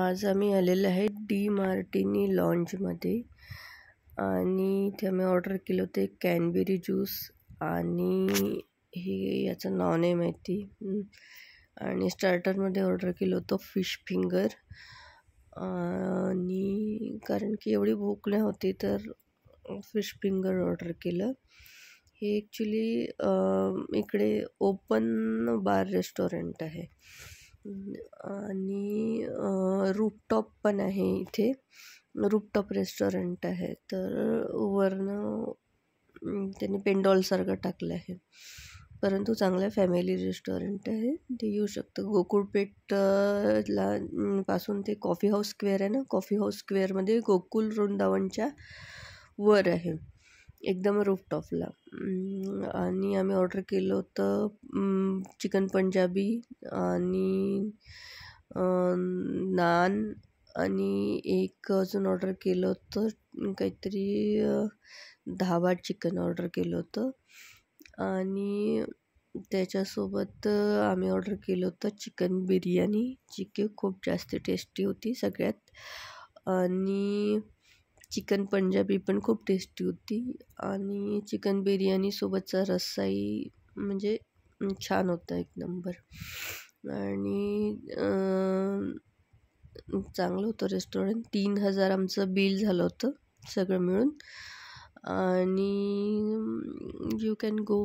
आज आम्ही आलेलो आहे डी मार्टिनी लॉन्जमध्ये आणि ते आम्ही ऑर्डर केलं होते कॅनबेरी ज्यूस आणि हे याचं नाव आहे माहिती आणि स्टार्टरमध्ये ऑर्डर केलं होतं फिश फिंगर आणि कारण की एवढी भूक नाही होती तर फिश फिंगर ऑर्डर केलं हे ॲक्च्युली इकडे ओपन बार रेस्टॉरंट आहे आणि रूपटॉप पण आहे इथे रूपटॉप रेस्टॉरंट आहे तर वरनं त्यांनी पेंडॉलसारखं टाकलं आहे परंतु चांगल्या फॅमिली रेस्टॉरंट आहे ते येऊ शकतं गोकुळपेठला पासून ते कॉफी हाऊस स्क्वेअर आहे ना कॉफी हाऊस स्क्वेअरमध्ये गोकुल वृंदावनच्या वर आहे एकदम रूफटॉपला आणि आम्ही ऑर्डर केलं होतं चिकन पंजाबी आणि नान आणि एक अजून ऑर्डर केलं होतं काहीतरी धाबा चिकन ऑर्डर केलं होतं आणि त्याच्यासोबत आम्ही ऑर्डर केलं होतं चिकन बिर्याणी जी की खूप जास्त टेस्टी होती सगळ्यात आणि चिकन पंजाबी पण खूप टेस्टी होती आणि चिकन बिर्याणीसोबतचा रस्साही म्हणजे छान होता एक नंबर आणि चांगलं होतं रेस्टॉरंट तीन हजार आमचं बिल झालं होतं सगळं मिळून आणि यू कॅन गो